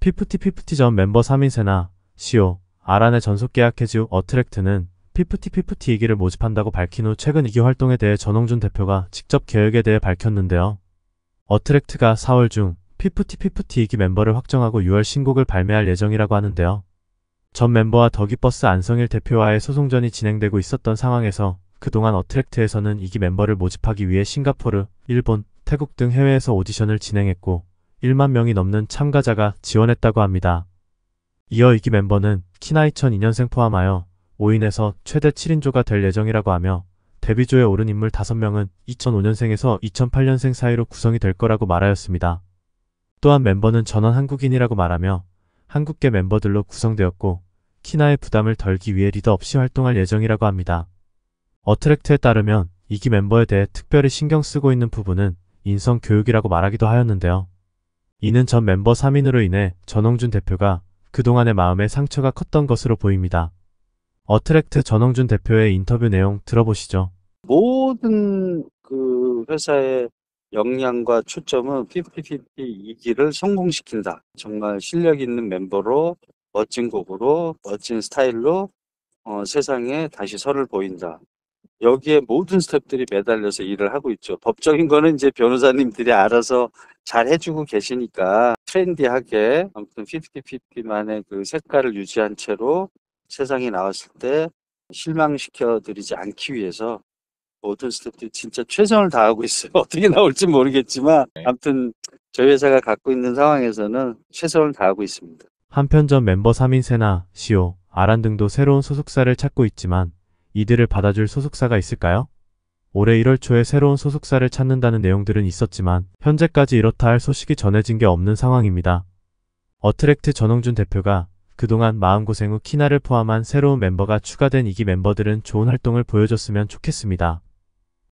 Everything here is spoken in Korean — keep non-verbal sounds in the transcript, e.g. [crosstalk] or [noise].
피프티피프티점 멤버 3인세나 시오, 아란의 전속계약 해지후 어트랙트는 피프티피프티 이기를 모집한다고 밝힌 후 최근 2기 활동에 대해 전홍준 대표가 직접 계획에 대해 밝혔는데요. 어트랙트가 4월 중 피프티피프티 이기 멤버를 확정하고 6월 신곡을 발매할 예정이라고 하는데요. 전 멤버와 더기버스 안성일 대표와의 소송전이 진행되고 있었던 상황에서 그동안 어트랙트에서는 2기 멤버를 모집하기 위해 싱가포르, 일본, 태국 등 해외에서 오디션을 진행했고 1만 명이 넘는 참가자가 지원했다고 합니다. 이어 이기 멤버는 키나 2002년생 포함하여 5인에서 최대 7인조가 될 예정이라고 하며 데뷔조에 오른 인물 5명은 2005년생에서 2008년생 사이로 구성이 될 거라고 말하였습니다. 또한 멤버는 전원 한국인이라고 말하며 한국계 멤버들로 구성되었고 키나의 부담을 덜기 위해 리더 없이 활동할 예정이라고 합니다. 어트랙트에 따르면 이기 멤버에 대해 특별히 신경 쓰고 있는 부분은 인성 교육이라고 말하기도 하였는데요. 이는 전 멤버 3인으로 인해 전홍준 대표가 그동안의 마음의 상처가 컸던 것으로 보입니다. 어트랙트 전홍준 대표의 인터뷰 내용 들어보시죠. 모든 그 회사의 역량과 초점은 p 0 p 0 이기를 성공시킨다. 정말 실력 있는 멤버로 멋진 곡으로 멋진 스타일로 어, 세상에 다시 설을 보인다. 여기에 모든 스탭들이 매달려서 일을 하고 있죠. 법적인 거는 이제 변호사님들이 알아서 잘 해주고 계시니까 트렌디하게 아무튼 50-50만의 그 색깔을 유지한 채로 세상에 나왔을 때 실망시켜 드리지 않기 위해서 모든 스태프들이 진짜 최선을 다하고 있어요. [laughs] 어떻게 나올지 모르겠지만 네. 아무튼 저희 회사가 갖고 있는 상황에서는 최선을 다하고 있습니다. 한편 전 멤버 3인세나 시오, 아란 등도 새로운 소속사를 찾고 있지만 이들을 받아줄 소속사가 있을까요? 올해 1월 초에 새로운 소속사를 찾는다는 내용들은 있었지만 현재까지 이렇다 할 소식이 전해진 게 없는 상황입니다. 어트랙트 전홍준 대표가 그동안 마음고생 후 키나를 포함한 새로운 멤버가 추가된 이기 멤버들은 좋은 활동을 보여줬으면 좋겠습니다.